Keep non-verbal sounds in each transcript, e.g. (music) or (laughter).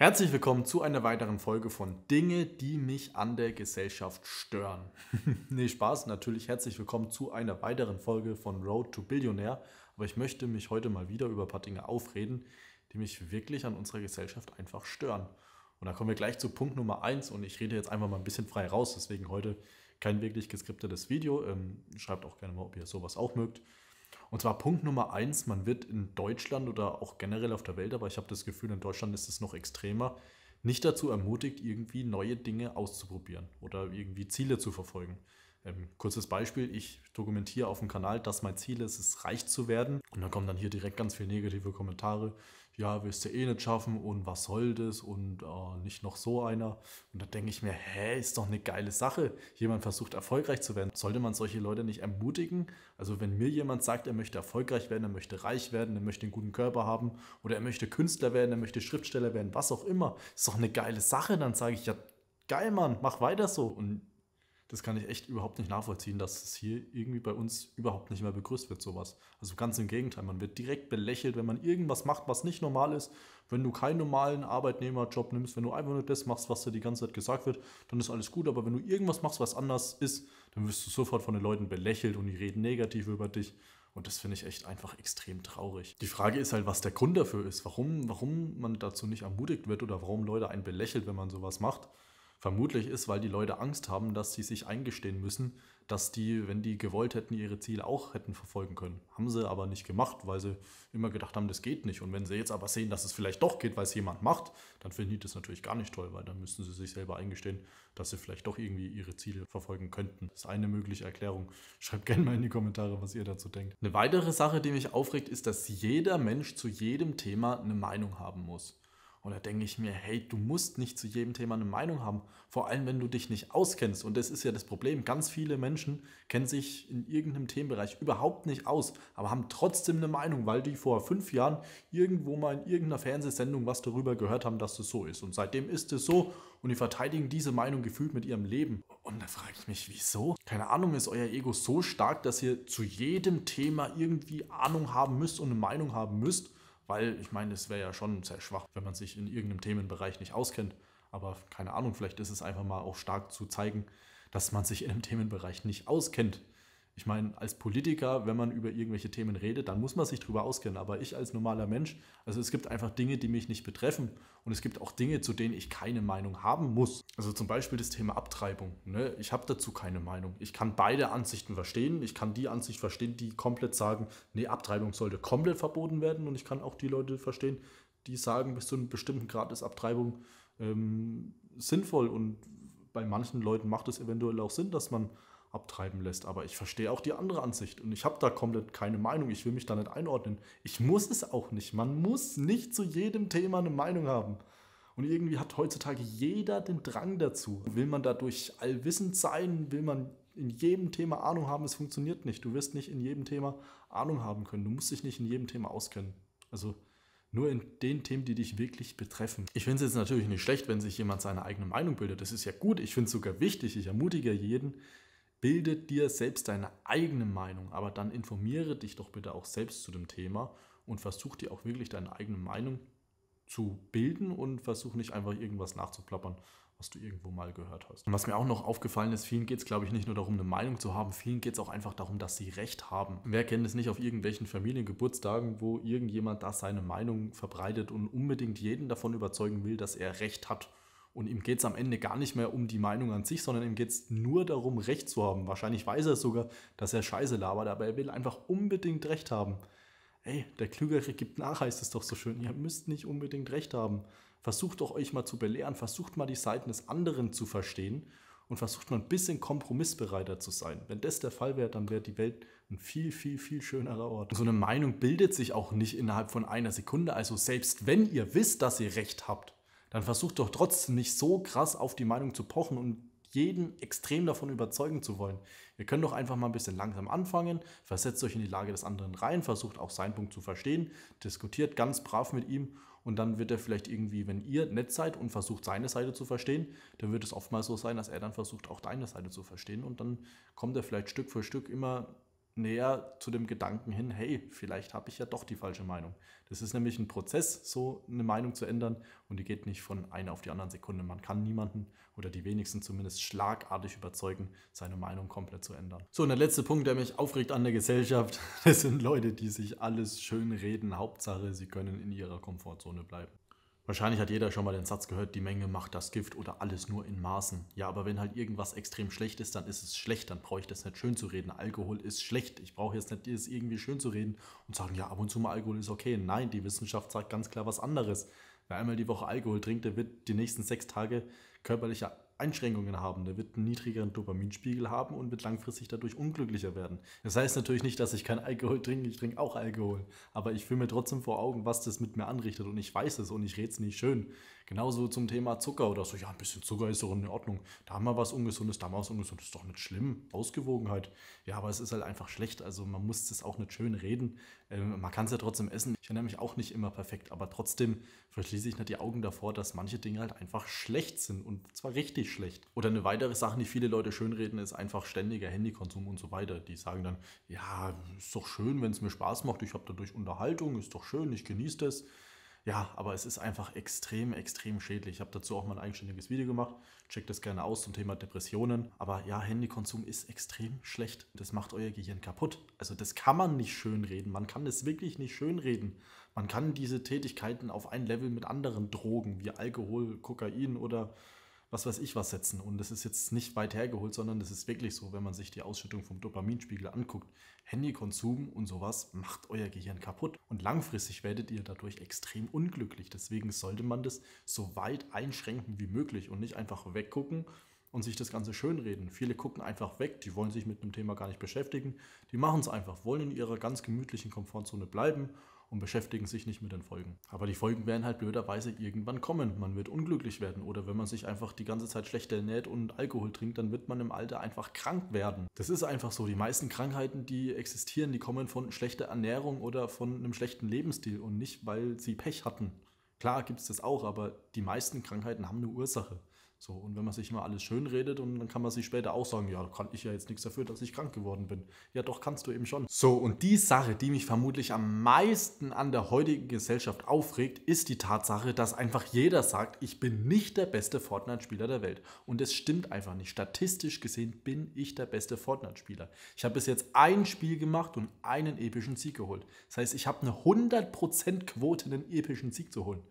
Herzlich willkommen zu einer weiteren Folge von Dinge, die mich an der Gesellschaft stören. (laughs) nee, Spaß, natürlich herzlich willkommen zu einer weiteren Folge von Road to Billionaire. Aber ich möchte mich heute mal wieder über ein paar Dinge aufreden, die mich wirklich an unserer Gesellschaft einfach stören. Und da kommen wir gleich zu Punkt Nummer 1 und ich rede jetzt einfach mal ein bisschen frei raus. Deswegen heute kein wirklich geskriptetes Video. Ähm, schreibt auch gerne mal, ob ihr sowas auch mögt. Und zwar Punkt Nummer eins, man wird in Deutschland oder auch generell auf der Welt, aber ich habe das Gefühl, in Deutschland ist es noch extremer, nicht dazu ermutigt, irgendwie neue Dinge auszuprobieren oder irgendwie Ziele zu verfolgen. Ähm, kurzes Beispiel, ich dokumentiere auf dem Kanal, dass mein Ziel ist, es reich zu werden. Und dann kommen dann hier direkt ganz viele negative Kommentare ja, wirst du eh nicht schaffen und was soll das und äh, nicht noch so einer. Und da denke ich mir, hä, ist doch eine geile Sache. Jemand versucht erfolgreich zu werden. Sollte man solche Leute nicht ermutigen? Also wenn mir jemand sagt, er möchte erfolgreich werden, er möchte reich werden, er möchte einen guten Körper haben oder er möchte Künstler werden, er möchte Schriftsteller werden, was auch immer, ist doch eine geile Sache. Dann sage ich ja, geil Mann, mach weiter so. Und das kann ich echt überhaupt nicht nachvollziehen, dass es hier irgendwie bei uns überhaupt nicht mehr begrüßt wird, sowas. Also ganz im Gegenteil, man wird direkt belächelt, wenn man irgendwas macht, was nicht normal ist. Wenn du keinen normalen Arbeitnehmerjob nimmst, wenn du einfach nur das machst, was dir die ganze Zeit gesagt wird, dann ist alles gut. Aber wenn du irgendwas machst, was anders ist, dann wirst du sofort von den Leuten belächelt und die reden negativ über dich. Und das finde ich echt einfach extrem traurig. Die Frage ist halt, was der Grund dafür ist, warum, warum man dazu nicht ermutigt wird oder warum Leute einen belächelt, wenn man sowas macht vermutlich ist, weil die Leute Angst haben, dass sie sich eingestehen müssen, dass die, wenn die gewollt hätten, ihre Ziele auch hätten verfolgen können. Haben sie aber nicht gemacht, weil sie immer gedacht haben, das geht nicht. Und wenn sie jetzt aber sehen, dass es vielleicht doch geht, weil es jemand macht, dann finden die das natürlich gar nicht toll, weil dann müssen sie sich selber eingestehen, dass sie vielleicht doch irgendwie ihre Ziele verfolgen könnten. Das ist eine mögliche Erklärung. (laughs) Schreibt gerne mal in die Kommentare, was ihr dazu denkt. Eine weitere Sache, die mich aufregt, ist, dass jeder Mensch zu jedem Thema eine Meinung haben muss. Und da denke ich mir, hey, du musst nicht zu jedem Thema eine Meinung haben, vor allem wenn du dich nicht auskennst. Und das ist ja das Problem. Ganz viele Menschen kennen sich in irgendeinem Themenbereich überhaupt nicht aus, aber haben trotzdem eine Meinung, weil die vor fünf Jahren irgendwo mal in irgendeiner Fernsehsendung was darüber gehört haben, dass das so ist. Und seitdem ist es so und die verteidigen diese Meinung gefühlt mit ihrem Leben. Und da frage ich mich, wieso? Keine Ahnung, ist euer Ego so stark, dass ihr zu jedem Thema irgendwie Ahnung haben müsst und eine Meinung haben müsst? Weil ich meine, es wäre ja schon sehr schwach, wenn man sich in irgendeinem Themenbereich nicht auskennt. Aber keine Ahnung, vielleicht ist es einfach mal auch stark zu zeigen, dass man sich in einem Themenbereich nicht auskennt. Ich meine, als Politiker, wenn man über irgendwelche Themen redet, dann muss man sich drüber auskennen. Aber ich als normaler Mensch, also es gibt einfach Dinge, die mich nicht betreffen. Und es gibt auch Dinge, zu denen ich keine Meinung haben muss. Also zum Beispiel das Thema Abtreibung. Ne? Ich habe dazu keine Meinung. Ich kann beide Ansichten verstehen. Ich kann die Ansicht verstehen, die komplett sagen, nee, Abtreibung sollte komplett verboten werden. Und ich kann auch die Leute verstehen, die sagen, bis zu einem bestimmten Grad ist Abtreibung ähm, sinnvoll und bei manchen Leuten macht es eventuell auch Sinn, dass man abtreiben lässt. Aber ich verstehe auch die andere Ansicht und ich habe da komplett keine Meinung. Ich will mich da nicht einordnen. Ich muss es auch nicht. Man muss nicht zu jedem Thema eine Meinung haben. Und irgendwie hat heutzutage jeder den Drang dazu. Will man dadurch allwissend sein? Will man in jedem Thema Ahnung haben? Es funktioniert nicht. Du wirst nicht in jedem Thema Ahnung haben können. Du musst dich nicht in jedem Thema auskennen. Also nur in den Themen, die dich wirklich betreffen. Ich finde es jetzt natürlich nicht schlecht, wenn sich jemand seine eigene Meinung bildet. Das ist ja gut. Ich finde es sogar wichtig. Ich ermutige jeden, Bildet dir selbst deine eigene Meinung, aber dann informiere dich doch bitte auch selbst zu dem Thema und versuch dir auch wirklich deine eigene Meinung zu bilden und versuch nicht einfach irgendwas nachzuplappern, was du irgendwo mal gehört hast. Und was mir auch noch aufgefallen ist, vielen geht es, glaube ich, nicht nur darum, eine Meinung zu haben, vielen geht es auch einfach darum, dass sie Recht haben. Wer kennt es nicht auf irgendwelchen Familiengeburtstagen, wo irgendjemand da seine Meinung verbreitet und unbedingt jeden davon überzeugen will, dass er Recht hat und ihm geht es am Ende gar nicht mehr um die Meinung an sich, sondern ihm geht es nur darum, Recht zu haben. Wahrscheinlich weiß er sogar, dass er Scheiße labert, aber er will einfach unbedingt Recht haben. Ey, der Klügere gibt nach, heißt es doch so schön. Ihr müsst nicht unbedingt Recht haben. Versucht doch euch mal zu belehren, versucht mal die Seiten des anderen zu verstehen und versucht mal ein bisschen kompromissbereiter zu sein. Wenn das der Fall wäre, dann wäre die Welt ein viel, viel, viel schönerer Ort. So eine Meinung bildet sich auch nicht innerhalb von einer Sekunde. Also selbst wenn ihr wisst, dass ihr Recht habt, dann versucht doch trotzdem nicht so krass auf die Meinung zu pochen und jeden extrem davon überzeugen zu wollen. Ihr könnt doch einfach mal ein bisschen langsam anfangen, versetzt euch in die Lage des anderen rein, versucht auch seinen Punkt zu verstehen, diskutiert ganz brav mit ihm und dann wird er vielleicht irgendwie, wenn ihr nett seid und versucht seine Seite zu verstehen, dann wird es oftmals so sein, dass er dann versucht auch deine Seite zu verstehen und dann kommt er vielleicht Stück für Stück immer näher zu dem Gedanken hin, hey, vielleicht habe ich ja doch die falsche Meinung. Das ist nämlich ein Prozess, so eine Meinung zu ändern und die geht nicht von einer auf die anderen Sekunde. Man kann niemanden oder die wenigsten zumindest schlagartig überzeugen, seine Meinung komplett zu ändern. So, und der letzte Punkt, der mich aufregt an der Gesellschaft, (laughs) das sind Leute, die sich alles schön reden. Hauptsache, sie können in ihrer Komfortzone bleiben. Wahrscheinlich hat jeder schon mal den Satz gehört, die Menge macht das Gift oder alles nur in Maßen. Ja, aber wenn halt irgendwas extrem schlecht ist, dann ist es schlecht, dann brauche ich das nicht schön zu reden. Alkohol ist schlecht. Ich brauche jetzt nicht es irgendwie schön zu reden und sagen, ja, ab und zu mal Alkohol ist okay. Nein, die Wissenschaft sagt ganz klar was anderes. Wer einmal die Woche Alkohol trinkt, der wird die nächsten sechs Tage körperlicher Einschränkungen haben. Der wird einen niedrigeren Dopaminspiegel haben und wird langfristig dadurch unglücklicher werden. Das heißt natürlich nicht, dass ich keinen Alkohol trinke, ich trinke auch Alkohol. Aber ich fühle mir trotzdem vor Augen, was das mit mir anrichtet und ich weiß es und ich rede es nicht schön. Genauso zum Thema Zucker oder so, ja, ein bisschen Zucker ist doch in Ordnung. Da haben wir was Ungesundes, da haben wir was Ungesundes, ist doch nicht schlimm. Ausgewogenheit. Ja, aber es ist halt einfach schlecht. Also man muss das auch nicht schön reden. Ähm, man kann es ja trotzdem essen. Ich erinnere mich auch nicht immer perfekt, aber trotzdem verschließe ich nicht die Augen davor, dass manche Dinge halt einfach schlecht sind und zwar richtig schlecht. Oder eine weitere Sache, die viele Leute schönreden, ist einfach ständiger Handykonsum und so weiter. Die sagen dann, ja, ist doch schön, wenn es mir Spaß macht, ich habe dadurch Unterhaltung, ist doch schön, ich genieße das. Ja, aber es ist einfach extrem, extrem schädlich. Ich habe dazu auch mal ein eigenständiges Video gemacht. Checkt das gerne aus zum Thema Depressionen. Aber ja, Handykonsum ist extrem schlecht. Das macht euer Gehirn kaputt. Also das kann man nicht schönreden. Man kann es wirklich nicht schönreden. Man kann diese Tätigkeiten auf ein Level mit anderen Drogen wie Alkohol, Kokain oder was weiß ich was setzen. Und das ist jetzt nicht weit hergeholt, sondern das ist wirklich so, wenn man sich die Ausschüttung vom Dopaminspiegel anguckt. Handykonsum und sowas macht euer Gehirn kaputt. Und langfristig werdet ihr dadurch extrem unglücklich. Deswegen sollte man das so weit einschränken wie möglich und nicht einfach weggucken und sich das Ganze schönreden. Viele gucken einfach weg, die wollen sich mit einem Thema gar nicht beschäftigen. Die machen es einfach, wollen in ihrer ganz gemütlichen Komfortzone bleiben und beschäftigen sich nicht mit den Folgen. Aber die Folgen werden halt blöderweise irgendwann kommen. Man wird unglücklich werden oder wenn man sich einfach die ganze Zeit schlecht ernährt und Alkohol trinkt, dann wird man im Alter einfach krank werden. Das ist einfach so. Die meisten Krankheiten, die existieren, die kommen von schlechter Ernährung oder von einem schlechten Lebensstil und nicht, weil sie Pech hatten. Klar gibt es das auch, aber die meisten Krankheiten haben eine Ursache. So, und wenn man sich immer alles schön redet und dann kann man sich später auch sagen, ja, kann ich ja jetzt nichts dafür, dass ich krank geworden bin. Ja, doch kannst du eben schon. So, und die Sache, die mich vermutlich am meisten an der heutigen Gesellschaft aufregt, ist die Tatsache, dass einfach jeder sagt, ich bin nicht der beste Fortnite-Spieler der Welt. Und es stimmt einfach nicht. Statistisch gesehen bin ich der beste Fortnite-Spieler. Ich habe bis jetzt ein Spiel gemacht und einen epischen Sieg geholt. Das heißt, ich habe eine 100% Quote, einen epischen Sieg zu holen.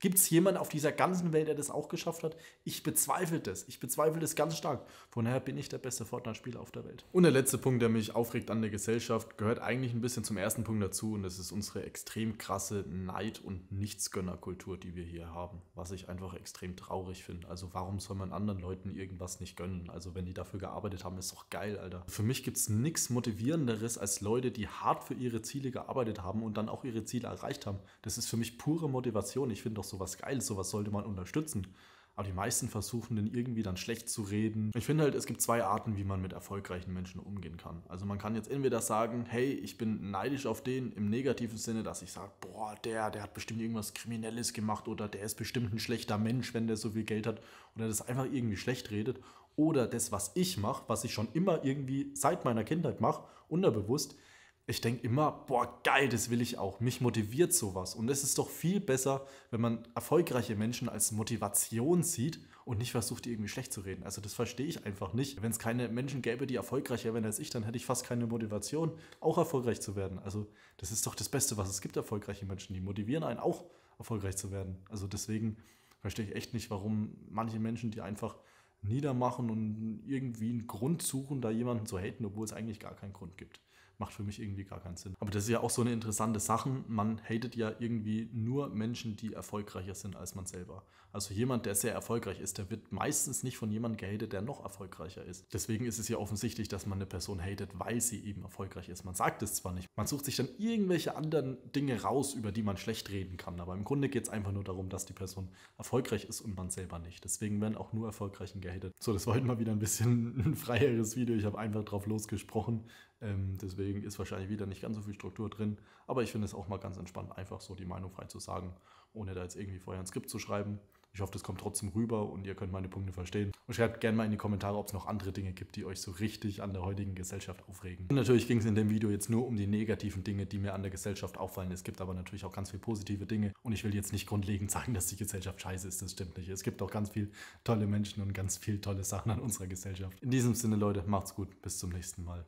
Gibt es jemanden auf dieser ganzen Welt, der das auch geschafft hat? Ich bezweifle das. Ich bezweifle das ganz stark. Von daher bin ich der beste Fortnite-Spieler auf der Welt. Und der letzte Punkt, der mich aufregt an der Gesellschaft, gehört eigentlich ein bisschen zum ersten Punkt dazu. Und das ist unsere extrem krasse Neid- und Nichtsgönnerkultur, die wir hier haben. Was ich einfach extrem traurig finde. Also, warum soll man anderen Leuten irgendwas nicht gönnen? Also, wenn die dafür gearbeitet haben, ist doch geil, Alter. Für mich gibt es nichts Motivierenderes als Leute, die hart für ihre Ziele gearbeitet haben und dann auch ihre Ziele erreicht haben. Das ist für mich pure Motivation. Ich finde doch so sowas geil, sowas sollte man unterstützen. Aber die meisten versuchen den irgendwie dann schlecht zu reden. Ich finde halt, es gibt zwei Arten, wie man mit erfolgreichen Menschen umgehen kann. Also man kann jetzt entweder sagen, hey, ich bin neidisch auf den im negativen Sinne, dass ich sage, boah, der, der hat bestimmt irgendwas Kriminelles gemacht oder der ist bestimmt ein schlechter Mensch, wenn der so viel Geld hat oder das einfach irgendwie schlecht redet. Oder das, was ich mache, was ich schon immer irgendwie seit meiner Kindheit mache, unterbewusst, ich denke immer, boah, geil, das will ich auch. Mich motiviert sowas. Und es ist doch viel besser, wenn man erfolgreiche Menschen als Motivation sieht und nicht versucht, die irgendwie schlecht zu reden. Also das verstehe ich einfach nicht. Wenn es keine Menschen gäbe, die erfolgreicher wären als ich, dann hätte ich fast keine Motivation, auch erfolgreich zu werden. Also das ist doch das Beste, was es gibt, erfolgreiche Menschen. Die motivieren einen auch, erfolgreich zu werden. Also deswegen verstehe ich echt nicht, warum manche Menschen, die einfach niedermachen und irgendwie einen Grund suchen, da jemanden zu haten, obwohl es eigentlich gar keinen Grund gibt macht für mich irgendwie gar keinen Sinn. Aber das ist ja auch so eine interessante Sache. Man hatet ja irgendwie nur Menschen, die erfolgreicher sind als man selber. Also jemand, der sehr erfolgreich ist, der wird meistens nicht von jemandem gehatet, der noch erfolgreicher ist. Deswegen ist es ja offensichtlich, dass man eine Person hatet, weil sie eben erfolgreich ist. Man sagt es zwar nicht, man sucht sich dann irgendwelche anderen Dinge raus, über die man schlecht reden kann. Aber im Grunde geht es einfach nur darum, dass die Person erfolgreich ist und man selber nicht. Deswegen werden auch nur Erfolgreichen gehatet. So, das war heute mal wieder ein bisschen ein (laughs) freieres Video. Ich habe einfach drauf losgesprochen. Ähm, deswegen ist wahrscheinlich wieder nicht ganz so viel Struktur drin. Aber ich finde es auch mal ganz entspannt, einfach so die Meinung frei zu sagen, ohne da jetzt irgendwie vorher ein Skript zu schreiben. Ich hoffe, das kommt trotzdem rüber und ihr könnt meine Punkte verstehen. Und schreibt gerne mal in die Kommentare, ob es noch andere Dinge gibt, die euch so richtig an der heutigen Gesellschaft aufregen. Und natürlich ging es in dem Video jetzt nur um die negativen Dinge, die mir an der Gesellschaft auffallen. Es gibt aber natürlich auch ganz viele positive Dinge. Und ich will jetzt nicht grundlegend sagen, dass die Gesellschaft scheiße ist. Das stimmt nicht. Es gibt auch ganz viele tolle Menschen und ganz viele tolle Sachen an unserer Gesellschaft. In diesem Sinne, Leute, macht's gut. Bis zum nächsten Mal.